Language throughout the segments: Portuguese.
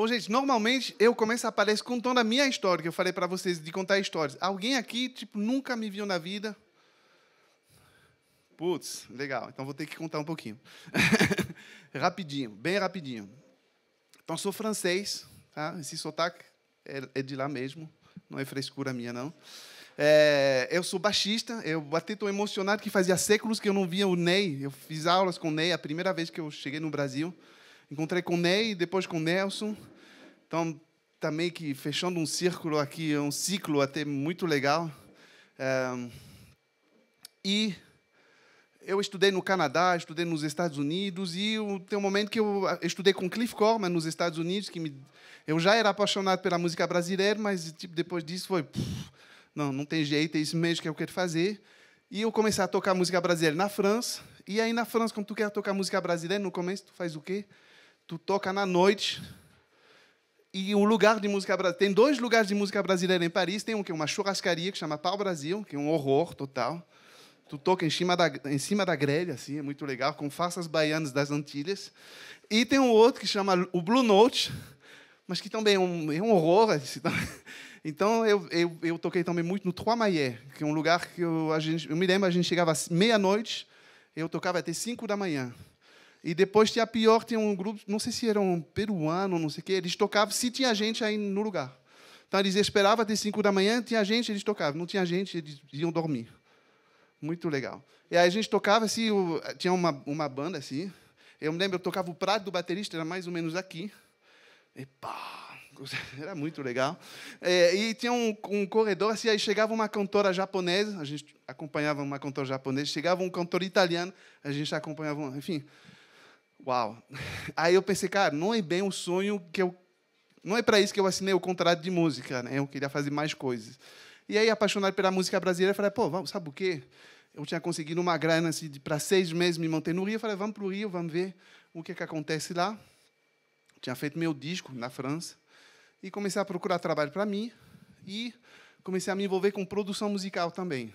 Bom, gente, normalmente eu começo a aparecer contando a minha história, que eu falei para vocês de contar histórias. Alguém aqui, tipo, nunca me viu na vida? Putz, legal. Então vou ter que contar um pouquinho. rapidinho, bem rapidinho. Então, sou francês, tá? Esse sotaque é, é, de lá mesmo, não é frescura minha, não. É, eu sou baixista, eu até estou emocionado que fazia séculos que eu não via o Ney. Eu fiz aulas com o Ney a primeira vez que eu cheguei no Brasil. Encontrei com o Ney, depois com o Nelson. Então, está meio que fechando um círculo aqui, um ciclo até muito legal. É, e eu estudei no Canadá, estudei nos Estados Unidos e eu, tem um momento que eu ah, estudei com Cliff Corman nos Estados Unidos que me, eu já era apaixonado pela música brasileira, mas tipo depois disso foi não, não tem jeito, é isso mesmo que eu quero fazer. E eu comecei a tocar música brasileira na França. E aí na França, quando tu quer tocar música brasileira, no começo tu faz o quê? tu toca na noite. E um lugar de música brasileira. Tem dois lugares de música brasileira em Paris. Tem um que é uma churrascaria que chama Pau Brasil, que é um horror total. Tu toca em cima da, em cima da grelha, assim, é muito legal, com farsas baianas das Antilhas. E tem um outro que chama o Blue Note, mas que também é um, é um horror. Assim, então, eu, eu, eu, toquei também muito no Trois Maillet, que é um lugar que eu, a gente, eu me lembro, a gente chegava meia-noite, eu tocava até cinco da manhã. E depois tinha pior, tinha um grupo, não sei se era um peruano, não sei o quê, eles tocavam se tinha gente aí no lugar. Então eles esperavam até 5 da manhã, tinha gente, eles tocavam. Não tinha gente, eles iam dormir. Muito legal. E aí a gente tocava assim, tinha uma, uma banda assim. Eu me lembro, eu tocava o prato do baterista, era mais ou menos aqui. E pá, era muito legal. É, e tinha um, um corredor assim, aí chegava uma cantora japonesa, a gente acompanhava uma cantora japonesa, chegava um cantor italiano, a gente acompanhava, enfim. Uau. Aí eu pensei, cara, não é bem o sonho que eu. Não é para isso que eu assinei o contrato de música, né? Eu queria fazer mais coisas. E aí, apaixonado pela música brasileira, eu falei, pô, vamos, sabe o quê? Eu tinha conseguido uma grana assim, para seis meses me manter no Rio. Eu falei, vamos para o Rio, vamos ver o que, é que acontece lá. Eu tinha feito meu disco na França e comecei a procurar trabalho para mim e comecei a me envolver com produção musical também.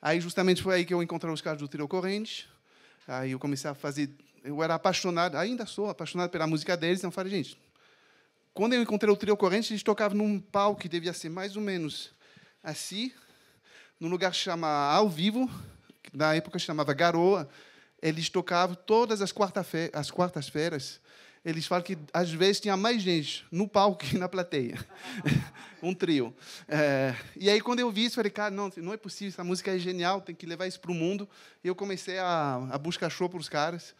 Aí justamente foi aí que eu encontrei os caras do Trio Correntes. Aí eu comecei a fazer eu era apaixonado, ainda sou apaixonado pela música deles, então eu falei, gente, quando eu encontrei o Trio Corrente, eles tocavam num palco que devia ser mais ou menos assim, num lugar que chama Ao Vivo, que na época chamava Garoa. Eles tocavam todas as quartas-feiras. eles falam que, às vezes, tinha mais gente no palco que na plateia. um trio. É, e aí, quando eu vi isso, falei, cara, não, não é possível, essa música é genial, tem que levar isso para o mundo. E eu comecei a, a buscar show para os caras.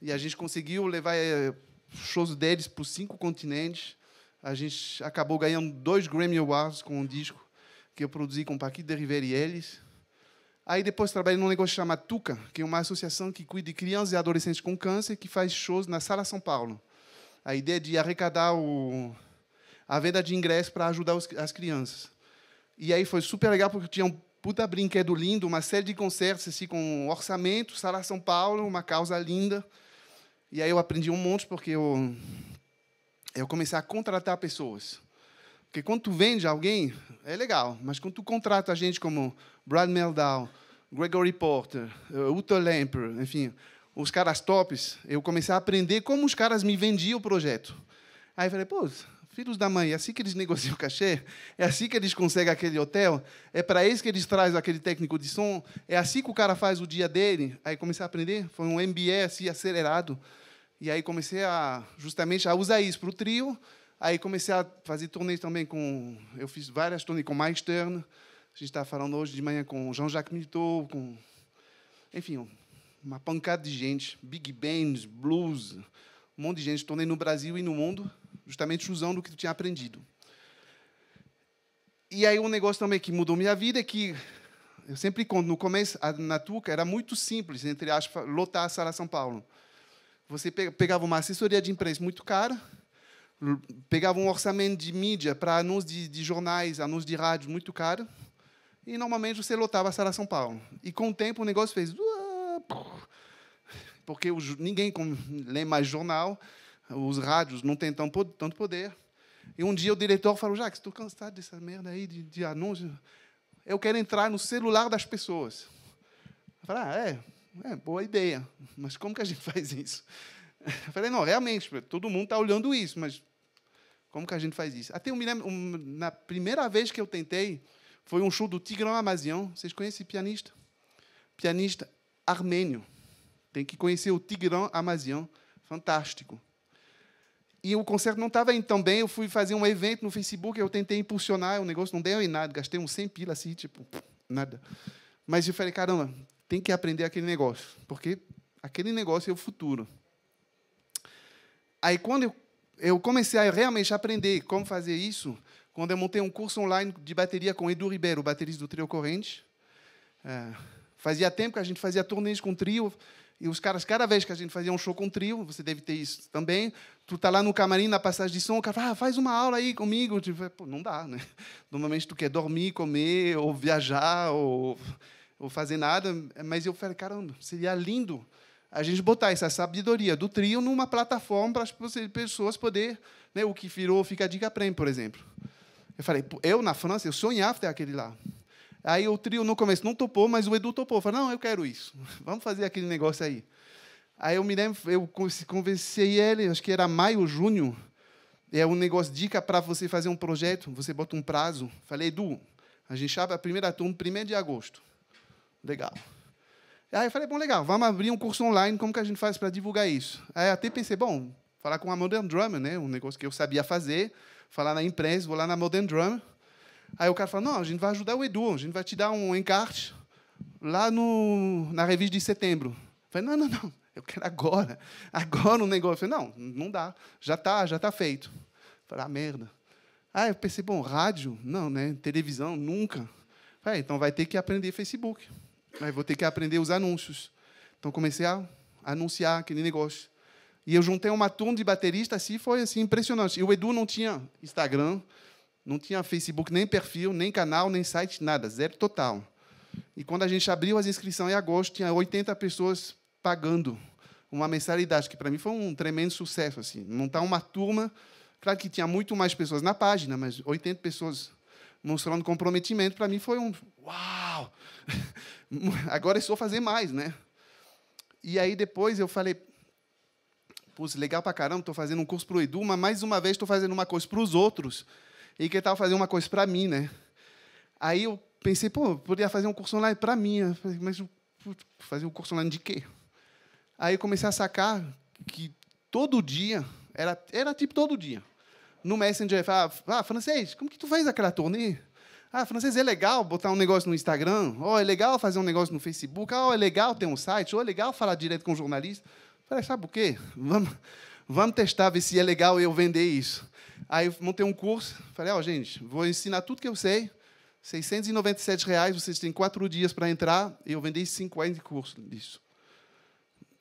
E a gente conseguiu levar eh, shows deles para cinco continentes. A gente acabou ganhando dois Grammy Awards com um disco que eu produzi com Paquito de Riverieles. Aí depois trabalhei num negócio chamado Tuca, que é uma associação que cuida de crianças e adolescentes com câncer, que faz shows na Sala São Paulo. A ideia é de arrecadar o, a venda de ingressos para ajudar os, as crianças. E aí foi super legal, porque tinha um puta brinquedo lindo, uma série de concertos assim, com orçamento, Sala São Paulo, uma causa linda. E aí eu aprendi um monte porque eu, eu comecei a contratar pessoas. Porque quando tu vende alguém, é legal, mas quando tu contrata gente como Brad Meldau, Gregory Porter, eh, Uta Lamper, enfim, os caras tops, eu comecei a aprender como os caras me vendiam o projeto. Aí eu falei, pô, filhos da mãe, é assim que eles negociam o cachê, é assim que eles conseguem aquele hotel, é para isso que eles trazem aquele técnico de som, é assim que o cara faz o dia dele. Aí comecei a aprender, foi um MBA assim acelerado. E aí comecei a justamente a usar isso para o trio. Aí comecei a fazer turnês também com, eu fiz várias turnês com Mike Stern. A gente está falando hoje de manhã com Jean-Jacques Militou, com enfim, uma pancada de gente, big bands, blues, um monte de gente, turnê no Brasil e no mundo justamente usando o que tu tinha aprendido. E aí um negócio também que mudou minha vida é que eu sempre quando no começo, na Tuca, era muito simples, entre aspas, lotar a Sala São Paulo. Você pegava uma assessoria de imprensa muito cara, pegava um orçamento de mídia para anúncios de, de, jornais, anúncios de rádio muito caro, e normalmente você lotava a Sala São Paulo. E com o tempo o negócio fez. Uh, porque ninguém lê mais jornal, os rádios não têm tão, tanto poder. E um dia o diretor falou: Jacques, estou cansado dessa merda aí de, de anúncio. Eu quero entrar no celular das pessoas. Eu falei: ah, é, é, boa ideia, mas como que a gente faz isso? Eu falei: não, realmente, todo mundo está olhando isso, mas como que a gente faz isso? Até eu me lembro, um, na primeira vez que eu tentei, foi um show do Tigrão Amazião. Vocês conhecem pianista? Pianista armênio. Tem que conhecer o Tigrão Amazião. Fantástico e o concerto não estava indo tão bem. Eu fui fazer um evento no Facebook, eu tentei impulsionar o negócio, não deu em nada. Gastei uns 100 pila assim, tipo, nada. Mas eu falei, caramba, tem que aprender aquele negócio, porque aquele negócio é o futuro. Aí, quando eu, eu comecei a realmente aprender como fazer isso, quando eu montei um curso online de bateria com Edu Ribeiro, baterista do Trio Corrente, é, fazia tempo que a gente fazia turnês com trio, e os caras, cada vez que a gente fazia um show com o trio, você deve ter isso também, tu tá lá no camarim, na passagem de som, o cara fala, ah, faz uma aula aí comigo. Tipo, é, Pô, não dá, né? Normalmente tu quer dormir, comer, ou viajar, ou, ou fazer nada. Mas eu falei, caramba, seria lindo a gente botar essa sabedoria do trio numa plataforma para as pessoas poderem... Né, o que virou Fica a Dica Prêmio, por exemplo. Eu falei, eu, na França, eu sonhava ter aquele lá. Aí o trio no começo não topou, mas o Edu topou. Falou, não, eu quero isso. Vamos fazer aquele negócio aí. Aí eu me lembro, eu convenci ele, acho que era maio, junho. É um negócio, dica para você fazer um projeto, você bota um prazo. Falei, Edu, a gente abre a primeira turma 1 de agosto. Legal. Aí eu falei, bom, legal, vamos abrir um curso online, como que a gente faz para divulgar isso? Aí até pensei, bom, falar com a Modern Drummer, né? um negócio que eu sabia fazer, falar na imprensa, vou lá na Modern Drummer. Aí o cara fala: não, a gente vai ajudar o Edu, a gente vai te dar um encarte lá no, na revista de setembro. Eu falei: não, não, não, eu quero agora, agora o um negócio. Eu falei: não, não dá, já está já está feito. Eu falei: ah, merda. Aí eu pensei: bom, rádio? Não, né? Televisão? Nunca. Eu falei: ah, então vai ter que aprender Facebook. Aí vou ter que aprender os anúncios. Então comecei a anunciar aquele negócio. E eu juntei uma turma de bateristas, assim, foi assim, impressionante. E o Edu não tinha Instagram, não tinha Facebook, nem perfil, nem canal, nem site, nada, zero total. E quando a gente abriu as inscrições em agosto, tinha 80 pessoas pagando uma mensalidade, que para mim foi um tremendo sucesso. Assim. Montar uma turma, claro que tinha muito mais pessoas na página, mas 80 pessoas mostrando comprometimento, para mim foi um uau! Agora é só fazer mais, né? E aí depois eu falei, putz, legal para caramba, estou fazendo um curso para o Edu, mas mais uma vez estou fazendo uma coisa para os outros e que ele estava fazendo uma coisa para mim, né? Aí eu pensei, pô, poderia fazer um curso online para mim, né? mas fazer um curso online de quê? Aí comecei a sacar que todo dia, era, era tipo todo dia, no Messenger, falava, ah, francês, como que tu faz aquela turnê? Ah, francês, é legal botar um negócio no Instagram? Ou oh, é legal fazer um negócio no Facebook? Ou oh, é legal ter um site? Ou oh, é legal falar direto com um jornalista? Falei, sabe o quê? Vamos, vamos testar, ver se é legal eu vender isso. Aí montei um curso, falei, ó, oh, gente, vou ensinar tudo que eu sei, 697 reais, vocês têm quatro dias para entrar, e eu vendi 50 cursos disso.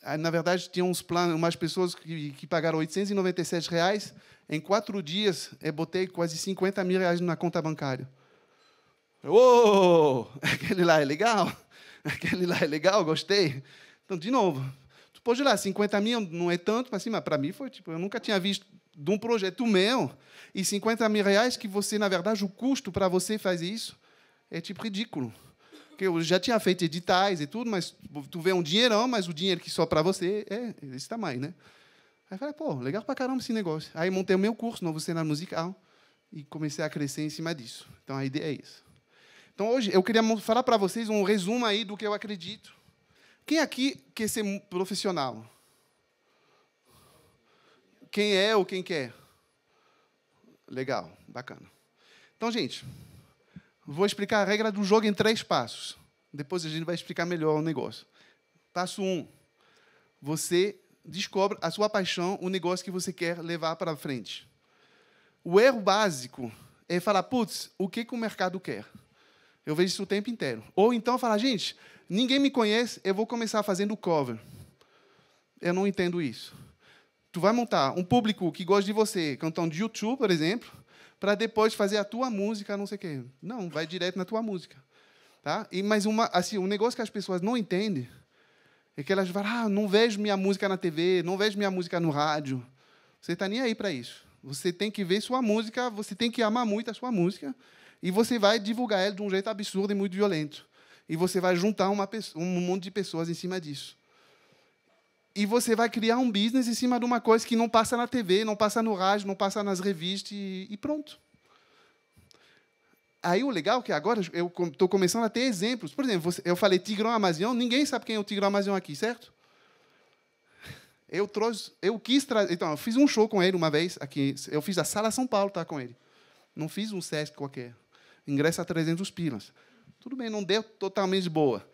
Aí, na verdade, tinha uns planos, umas pessoas que, que pagaram 897 reais, em quatro dias eu botei quase 50 mil reais na conta bancária. Uou, oh, aquele lá é legal, aquele lá é legal, gostei. Então, de novo, tu pode ir lá, 50 mil não é tanto, mas assim, para mim foi tipo, eu nunca tinha visto de um projeto meu e 50 mil reais que você, na verdade, o custo para você fazer isso é tipo ridículo. Porque eu já tinha feito editais e tudo, mas tu vê um dinheirão, mas o dinheiro que só para você é desse tamanho, né? Aí falei, pô, legal para caramba esse negócio. Aí montei o meu curso, Novo Cenário Musical, e comecei a crescer em cima disso. Então a ideia é isso. Então hoje eu queria falar para vocês um resumo aí do que eu acredito. Quem aqui quer ser profissional? quem é ou quem quer. Legal, bacana. Então, gente, vou explicar a regra do jogo em três passos. Depois a gente vai explicar melhor o negócio. Passo um, você descobre a sua paixão, o negócio que você quer levar para frente. O erro básico é falar, putz, o que, que o mercado quer? Eu vejo isso o tempo inteiro. Ou então falar, gente, ninguém me conhece, eu vou começar fazendo cover. Eu não entendo isso tu vai montar um público que gosta de você cantando de YouTube, por exemplo, para depois fazer a tua música, não sei o quê. Não, vai direto na tua música. Tá? E, mas uma, assim, um negócio que as pessoas não entendem é que elas falam, ah, não vejo minha música na TV, não vejo minha música no rádio. Você está nem aí para isso. Você tem que ver sua música, você tem que amar muito a sua música, e você vai divulgar ela de um jeito absurdo e muito violento. E você vai juntar uma, um monte de pessoas em cima disso e você vai criar um business em cima de uma coisa que não passa na TV, não passa no rádio, não passa nas revistas e, e pronto. Aí o legal é que agora eu estou começando a ter exemplos. Por exemplo, eu falei Tigrão Amazião, ninguém sabe quem é o Tigrão Amazião aqui, certo? Eu trouxe, eu quis trazer. Então, eu fiz um show com ele uma vez aqui. Eu fiz a Sala São Paulo, tá com ele. Não fiz um Sesc qualquer. Ingresso a 300 pilas. Tudo bem, não deu totalmente boa.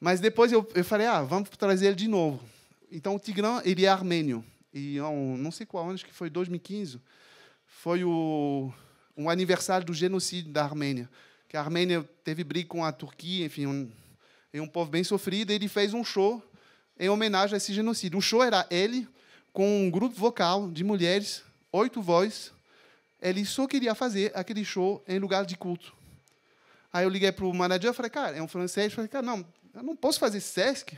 Mas depois eu, eu falei, ah, vamos trazer ele de novo. Então, o Tigran, ele é armênio. E não sei qual ano, acho que foi 2015, foi o um aniversário do genocídio da Armênia. Que a Armênia teve briga com a Turquia, enfim, um, é um povo bem sofrido. E ele fez um show em homenagem a esse genocídio. O show era ele com um grupo vocal de mulheres, oito vozes. Ele só queria fazer aquele show em lugar de culto. Aí eu liguei para o manager e falei, cara, é um francês. Eu falei, cara, não, eu não posso fazer Sesc.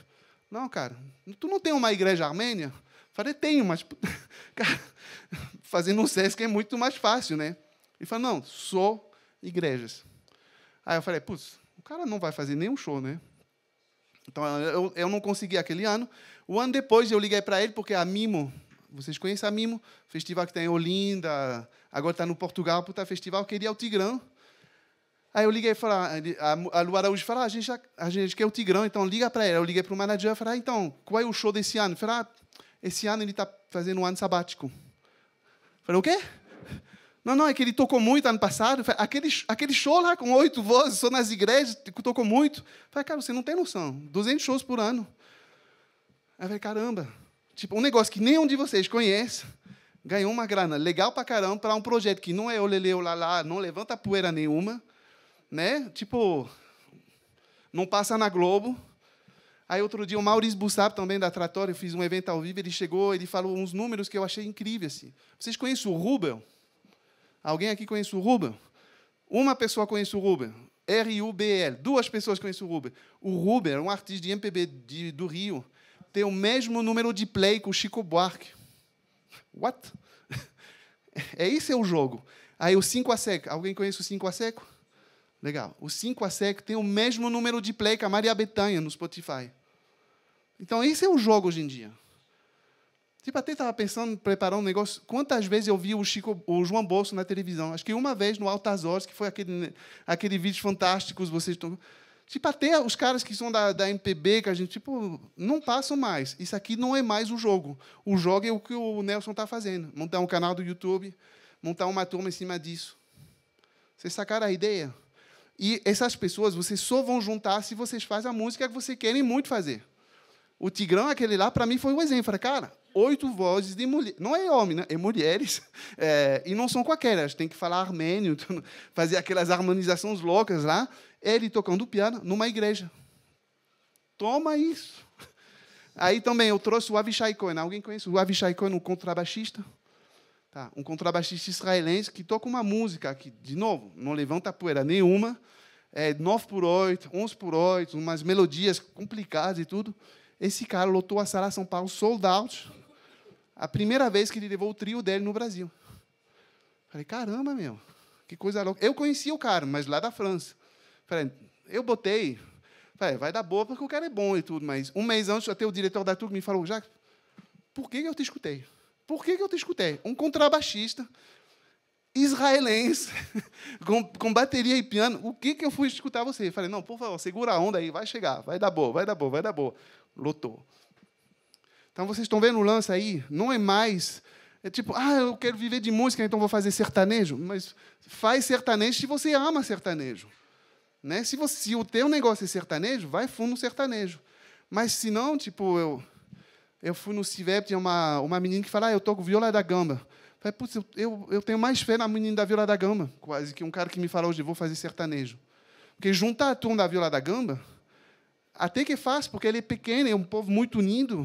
Não, cara, tu não tem uma igreja armênia? falei, tenho, mas, cara, fazendo um SESC é muito mais fácil, né? Ele falou, não, só igrejas. Aí eu falei, putz, o cara não vai fazer nenhum show, né? Então, eu, eu não consegui aquele ano. O ano depois, eu liguei para ele, porque a Mimo, vocês conhecem a Mimo? Festival que tem em Olinda, agora está no Portugal, puta festival, queria o Tigrão. Aí eu liguei e falei, ah, a Lu Araújo falou, ah, a gente, já, a gente quer o Tigrão, então liga para ela. Eu liguei para o manager e falei, ah, então, qual é o show desse ano? Ele falou, ah, esse ano ele está fazendo um ano sabático. Eu falei, o quê? Não, não, é que ele tocou muito ano passado. Falei, aquele, aquele show lá com oito vozes, só nas igrejas, tocou muito. Eu falei, cara, você não tem noção, 200 shows por ano. Aí eu falei, caramba, tipo, um negócio que nenhum de vocês conhece, ganhou uma grana legal para caramba para um projeto que não é o leleu lá, lá, não levanta poeira nenhuma, né? Tipo, não passa na Globo. Aí outro dia o Maurício Bussap, também da Tratório, eu fiz um evento ao vivo, ele chegou, ele falou uns números que eu achei incríveis. Assim. Vocês conhecem o Rubel? Alguém aqui conhece o Rubel? Uma pessoa conhece o Rubel. R-U-B-L. Duas pessoas conhecem o Rubel. O Rubel, é um artista de MPB de, do Rio, tem o mesmo número de play que o Chico Buarque. What? É isso é o jogo. Aí o 5 a seco. Alguém conhece o 5 a seco? Legal. O 5 a 7 tem o mesmo número de play que a Maria Bethânia no Spotify. Então, esse é o jogo hoje em dia. Tipo, até estava pensando preparar um negócio. Quantas vezes eu vi o, Chico, o João Bolso na televisão? Acho que uma vez no Altas Horas, que foi aquele, aquele vídeo fantástico, vocês estão. Tipo, até os caras que são da, da MPB, que a gente, tipo, não passam mais. Isso aqui não é mais o jogo. O jogo é o que o Nelson está fazendo. Montar um canal do YouTube, montar uma turma em cima disso. Vocês sacaram a ideia? E essas pessoas vocês só vão juntar se vocês fazem a música que vocês querem muito fazer. O Tigrão, aquele lá, para mim foi um exemplo. Falei, cara, oito vozes de mulher. Não é homem, né? é mulheres. É, e não são qualquer, gente tem que falar armênio, fazer aquelas harmonizações loucas lá. Ele tocando piano numa igreja. Toma isso. Aí também eu trouxe o Avishai Cohen. Alguém conhece o Avishai Cohen, um contrabaixista? Tá, um contrabaixista israelense que toca uma música que de novo, não levanta poeira nenhuma, é 9 por 8, 11 por 8, umas melodias complicadas e tudo. Esse cara lotou a sala São Paulo sold out, a primeira vez que ele levou o trio dele no Brasil. Falei, caramba, meu, que coisa louca. Eu conhecia o cara, mas lá da França. Falei, eu botei, falei, vai dar boa porque o cara é bom e tudo, mas um mês antes até o diretor da turma me falou, Jacques, por que eu te escutei? Por que, que eu te escutei? Um contrabaixista israelense, com, com, bateria e piano, o que, que eu fui escutar você? Eu falei, não, por favor, segura a onda aí, vai chegar, vai dar boa, vai dar boa, vai dar boa. Lotou. Então, vocês estão vendo o lance aí? Não é mais... É tipo, ah, eu quero viver de música, então vou fazer sertanejo. Mas faz sertanejo se você ama sertanejo. Né? Se, você, se o teu negócio é sertanejo, vai fundo sertanejo. Mas se não, tipo, eu eu fui no CIVEP, tinha uma, uma menina que falou, ah, eu toco viola da gamba. Eu falei, putz, eu, eu, eu, tenho mais fé na menina da viola da gamba, quase, que um cara que me falou hoje, vou fazer sertanejo. Porque juntar a turma da viola da gamba, até que é faz, porque ele é pequeno, é um povo muito unido,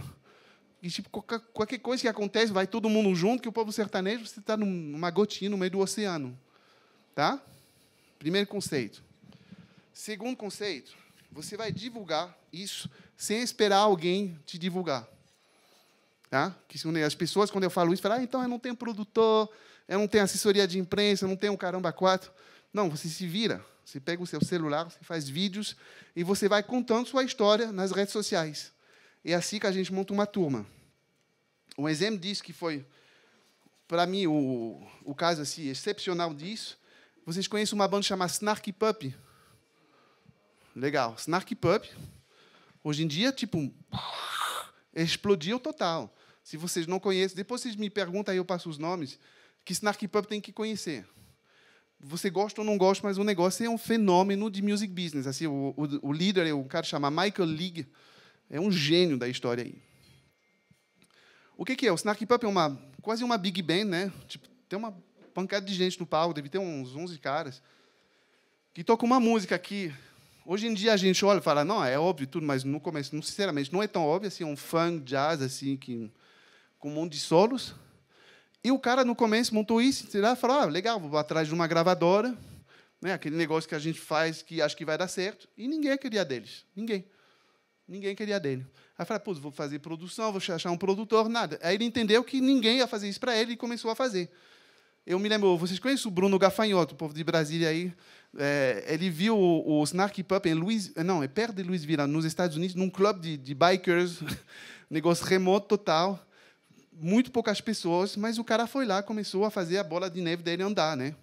e tipo, qualquer, qualquer coisa que acontece, vai todo mundo junto, que o povo sertanejo, você está numa gotinha no meio do oceano. Tá? Primeiro conceito. Segundo conceito, você vai divulgar isso sem esperar alguém te divulgar. Tá? Que as pessoas, quando eu falo isso, falam, ah, então eu não tenho produtor, eu não tenho assessoria de imprensa, eu não tenho caramba quatro. Não, você se vira. Você pega o seu celular, você faz vídeos e você vai contando sua história nas redes sociais. É assim que a gente monta uma turma. Um exemplo disso que foi, para mim, o, o caso assim, excepcional disso. Vocês conhecem uma banda chamada Snarky Pup? Legal. Snarky Pup, hoje em dia, tipo, explodiu total. Se vocês não conhecem, depois vocês me perguntam, aí eu passo os nomes, que Snarky Pub tem que conhecer. Você gosta ou não gosta, mas o negócio é um fenômeno de music business. Assim, o, o, o líder é um cara chamado Michael League, é um gênio da história aí. O que, que é? O Snarky Pub é uma, quase uma big band, né? Tipo, tem uma pancada de gente no palco, deve ter uns 11 caras, que toca uma música aqui, Hoje em dia a gente olha e fala, não, é óbvio tudo, mas no começo, não, sinceramente, não é tão óbvio assim, um funk jazz assim, que, com um monte de solos. E o cara no começo montou isso, e falou, ah, legal, vou atrás de uma gravadora, né, aquele negócio que a gente faz que acho que vai dar certo. E ninguém queria deles, ninguém. Ninguém queria dele. Aí falou pô, vou fazer produção, vou achar um produtor, nada. Aí ele entendeu que ninguém ia fazer isso para ele e começou a fazer. Eu me lembro, vocês conhecem o Bruno Gafanhoto, o povo de Brasília aí? É, ele viu o, o Snarky Pup em Luiz, não, é perto de Louisville, nos Estados Unidos, num clube de, de bikers, negócio remoto total, muito poucas pessoas, mas o cara foi lá, começou a fazer a bola de neve dele andar, né?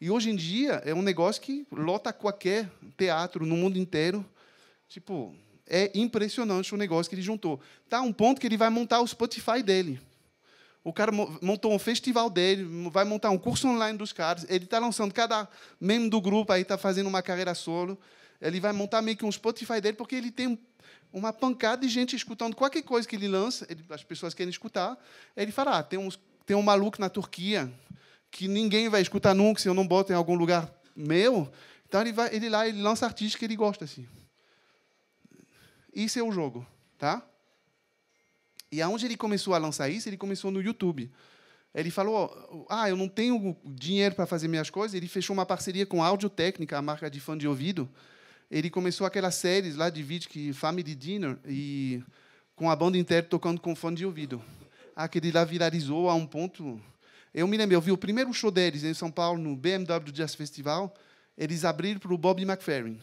E hoje em dia é um negócio que lota qualquer teatro no mundo inteiro. Tipo, é impressionante o negócio que ele juntou. Tá um ponto que ele vai montar o Spotify dele. O cara montou um festival dele, vai montar um curso online dos caras. Ele está lançando cada membro do grupo aí está fazendo uma carreira solo. Ele vai montar meio que um Spotify dele porque ele tem uma pancada de gente escutando qualquer coisa que ele lança. Ele, as pessoas querem escutar. Ele fala, ah, tem, tem um maluco na Turquia que ninguém vai escutar nunca se eu não boto em algum lugar meu. Então ele vai, ele lá, ele lança artistas que ele gosta assim. Isso é o jogo, tá? E aonde ele começou a lançar isso? Ele começou no YouTube. Ele falou: Ah, eu não tenho dinheiro para fazer minhas coisas. Ele fechou uma parceria com a Audio Técnica, a marca de fã de ouvido. Ele começou aquelas séries lá de vídeo que Family Dinner e com a banda inteira tocando com fã de ouvido. Aquele lá viralizou a um ponto. Eu me lembro, eu vi o primeiro show deles em São Paulo no BMW Jazz Festival. Eles abriram para o Bob McFerrin.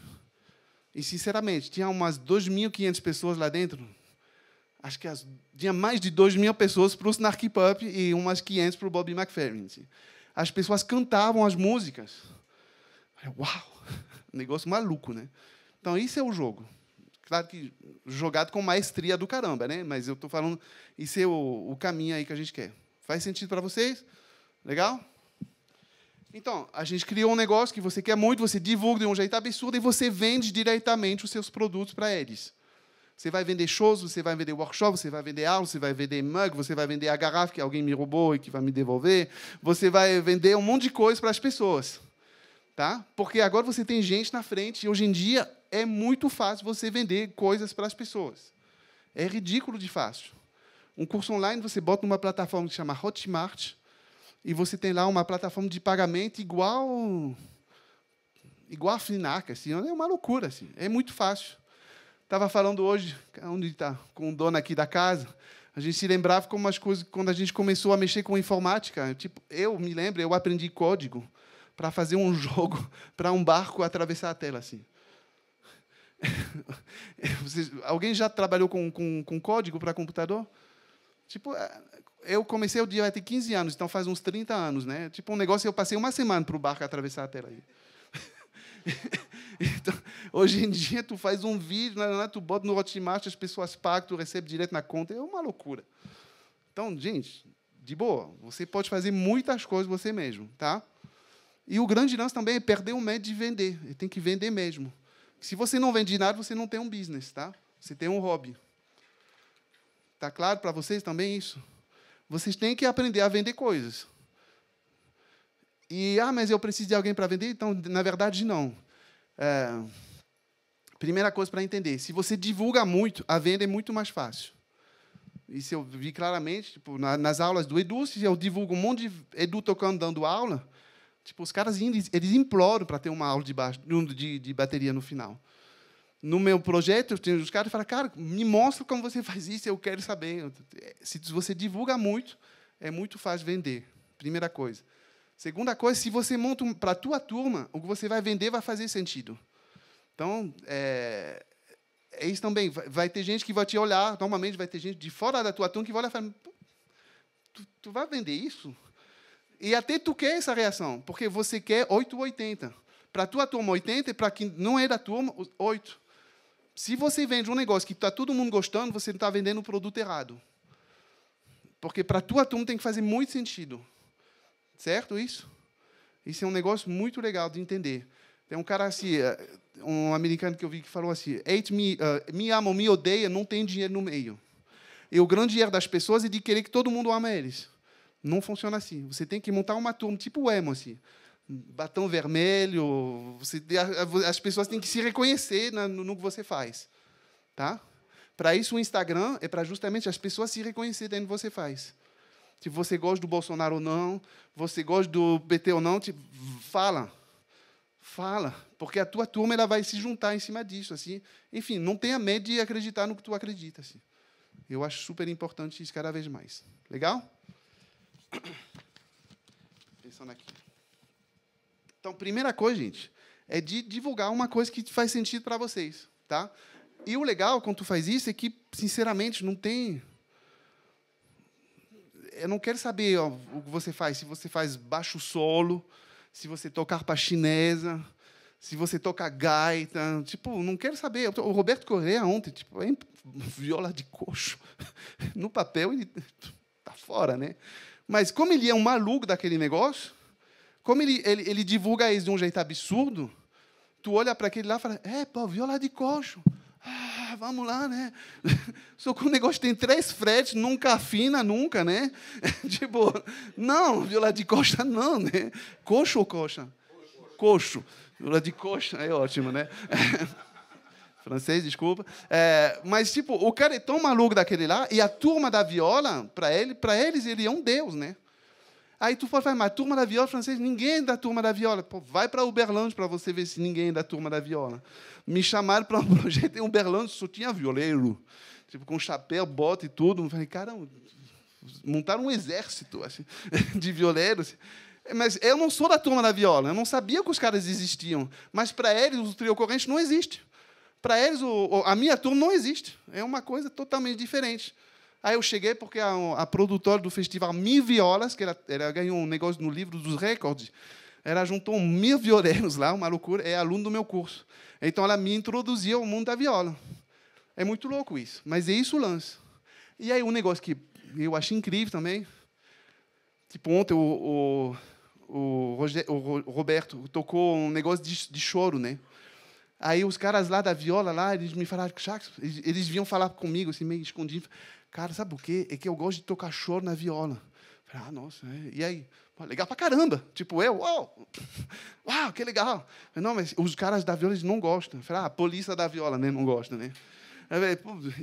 E sinceramente, tinha umas 2.500 pessoas lá dentro acho que as, tinha mais de 2 mil pessoas para o Snarky Pup e umas 500 para o Bobby McFerrin. Assim. As pessoas cantavam as músicas. Uau! Negócio maluco, né? Então, isso é o jogo. Claro que jogado com maestria do caramba, né? Mas eu estou falando, isso é o, o caminho aí que a gente quer. Faz sentido para vocês? Legal? Então, a gente criou um negócio que você quer muito, você divulga de um jeito absurdo e você vende diretamente os seus produtos para eles. Você vai vender shows, você vai vender workshop, você vai vender aula, você vai vender mug, você vai vender a garrafa que alguém me roubou e que vai me devolver. Você vai vender um monte de coisa para as pessoas. Tá? Porque agora você tem gente na frente e hoje em dia é muito fácil você vender coisas para as pessoas. É ridículo de fácil. Um curso online você bota numa plataforma que chama Hotmart e você tem lá uma plataforma de pagamento igual igual a Finac, assim, é uma loucura assim. É muito fácil. Estava falando hoje, onde está? Com o dono aqui da casa. A gente se lembrava como as coisas, quando a gente começou a mexer com informática. Tipo, eu me lembro, eu aprendi código para fazer um jogo para um barco atravessar a tela assim. alguém já trabalhou com, com, com código para computador? Tipo, é, eu comecei o dia, vai ter 15 anos, então faz uns 30 anos, né? Tipo, um negócio, eu passei uma semana para o barco atravessar a tela aí. então, hoje em dia, tu faz um vídeo, né, né, tu bota no Hotmart, as pessoas pagam, tu recebe direto na conta. É uma loucura. Então, gente, de boa, você pode fazer muitas coisas você mesmo, tá? E o grande lance também é perder o medo de vender. tem que vender mesmo. Se você não vende nada, você não tem um business, tá? Você tem um hobby. Tá claro para vocês também isso? Vocês têm que aprender a vender coisas. E, ah, mas eu preciso de alguém para vender? Então, na verdade, não. É, primeira coisa para entender: se você divulga muito, a venda é muito mais fácil. Isso eu vi claramente tipo, na, nas aulas do Edu. Se eu divulgo um monte de Edu tocando, dando aula, tipo, os caras eles, eles imploram para ter uma aula de, baixo, de, de bateria no final no meu projeto, os caras falam, cara, me mostra como você faz isso, eu quero saber. Se você divulga muito, é muito fácil vender. Primeira coisa. Segunda coisa, se você monta um, para a tua turma, o que você vai vender vai fazer sentido. Então, é, é isso também. Vai, vai, ter gente que vai te olhar, normalmente vai ter gente de fora da tua turma que vai olhar e falar, tu, tu vai vender isso? E até tu quer essa reação, porque você quer 880. ou Para a tua turma, 80, e para quem não é da turma, 8. Se você vende um negócio que está todo mundo gostando, você está vendendo o produto errado. Porque para a tua turma tem que fazer muito sentido. Certo isso? Isso é um negócio muito legal de entender. Tem um cara assim, eh, um americano que eu vi que falou assim: Hate me, uh, me ama ou me odeia, não tem dinheiro no meio. E o grande dinheiro das pessoas é de querer que todo mundo ama eles. Não funciona assim. Você tem que montar uma turma, tipo o emo, assim. Batom vermelho, você, as pessoas têm que se reconhecer no que você faz. Tá? Para isso, o Instagram é para justamente as pessoas se reconhecerem no que você faz. Se você gosta do Bolsonaro ou não, você gosta do PT ou não, te fala. Fala, porque a tua turma ela vai se juntar em cima disso, assim. Enfim, não tenha medo de acreditar no que tu acredita, assim. Eu acho super importante isso cada vez mais. Legal? Pensando aqui. Então, primeira coisa, gente, é de divulgar uma coisa que faz sentido para vocês, tá? E o legal quando tu faz isso é que, sinceramente, não tem eu não quero saber ó, o que você faz, se você faz baixo solo, se você toca harpa chinesa, se você toca gaita, tipo, não quero saber. O Roberto Correa ontem, tipo, viola de coxo. No papel ele tá fora, né? Mas como ele é um maluco daquele negócio, como ele, ele, ele divulga isso de um jeito absurdo, tu olha para aquele lá e fala, é, pô, viola de coxo. Ah, ah, vamos lá, né? Só que o negócio tem três fretes, nunca afina, nunca, né? tipo, não, viola de coxa não, né? Coxo ou coxa? Coxo. Viola de coxa é ótimo, né? Francês, desculpa. É, mas, tipo, o cara é tão maluco daquele lá, e a turma da viola, para ele, para eles, ele é um deus, né? Aí tu fala, mas turma da viola francês, ninguém é da turma da viola. Pô, vai para Uberlândia para você ver se ninguém é da turma da viola. Me chamaram para um projeto em Uberlândia, só tinha violeiro. Tipo, com chapéu, bota e tudo. Eu falei, cara, montaram um exército assim, de violeiros. Mas eu não sou da turma da viola, eu não sabia que os caras existiam. Mas para eles, o trio corrente não existe. Para eles, o, a minha turma não existe. É uma coisa totalmente diferente. Aí eu cheguei porque a, a produtora do festival Mil Violas, que ela, ela ganhou um negócio no livro dos recordes, ela juntou mil violeiros lá, uma loucura, é aluno do meu curso. Então ela me introduziu ao mundo da viola. É muito louco isso, mas é isso o lance. E aí um negócio que eu acho incrível também, tipo ontem o, o, o, Roger, o Roberto tocou um negócio de, de, choro, né? Aí os caras lá da viola lá, eles me falaram, eles, eles vinham falar comigo assim meio escondido. Cara, sabe por quê? É que eu gosto de tocar choro na viola. Falei, ah, nossa, né? e aí? Legal pra caramba. Tipo, eu, uau, uau que legal. Falei, não, mas os caras da viola eles não gostam. Falei, ah, a polícia da viola né, não gosta, né? Falei,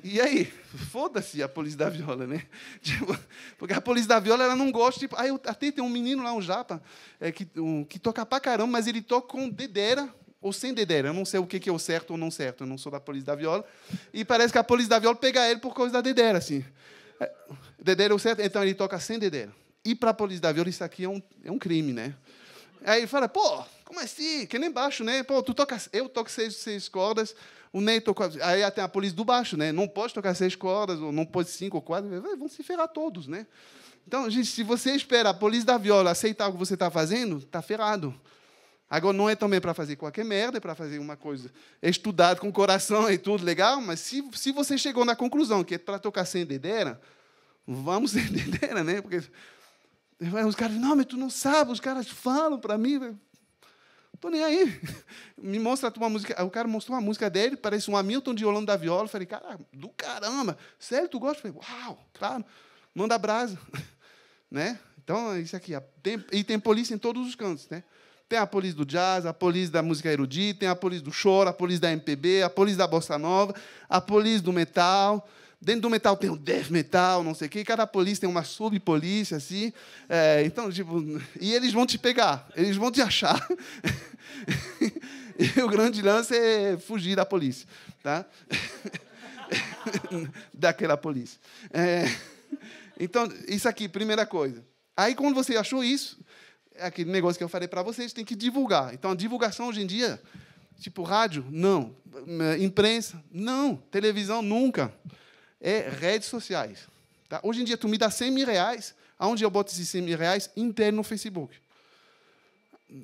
e aí? Foda-se a polícia da viola, né? Tipo, porque a polícia da viola ela não gosta. Tipo, aí eu, até tem um menino lá, um japa, é, que, um, que toca pra caramba, mas ele toca com dedera, ou sem dedera, Eu não sei o que é o certo ou não certo, eu não sou da polícia da viola. E parece que a polícia da viola pega ele por causa da dedera, assim. É, Dedeira é o certo, então ele toca sem dedera. E para a polícia da viola isso aqui é um, é um crime, né? Aí ele fala, pô, como assim? Que nem baixo, né? Pô, tu toca, eu toco seis, seis cordas, o Ney toca Aí tem a polícia do baixo, né? Não pode tocar seis cordas, ou não pode cinco ou quatro, vão se ferrar todos, né? Então, gente, se você espera a polícia da viola aceitar o que você está fazendo, está ferrado. Agora, não é também para fazer qualquer merda, é para fazer uma coisa é estudada com coração e tudo legal, mas se, se você chegou na conclusão que é para tocar sem dedera, vamos sem dedera, né? Porque os caras, não, mas tu não sabe, os caras falam para mim, não tô nem aí. Me mostra a tua música. O cara mostrou uma música dele, parece um Hamilton de Holanda da Viola. Eu falei, cara, do caramba, sério, tu gosta? Eu falei, uau, claro, manda brasa, né? Então, isso aqui, tem, e tem polícia em todos os cantos, né? Tem a polícia do jazz, a polícia da música erudita, tem a polícia do choro, a polícia da MPB, a polícia da bossa nova, a polícia do metal. Dentro do metal tem o death metal, não sei o quê. Cada polícia tem uma subpolícia, assim. É, então, tipo... E eles vão te pegar. Eles vão te achar. e o grande lance é fugir da polícia, tá? Daquela polícia. É, então, isso aqui, primeira coisa. Aí, quando você achou isso, é aquele negócio que eu falei para vocês, tem que divulgar. Então, a divulgação hoje em dia, tipo rádio, não. É, imprensa, não. Televisão, nunca. É redes sociais. Tá? Hoje em dia, tu me dá 100 mil reais, aonde eu boto esses 100 mil reais? interno no Facebook.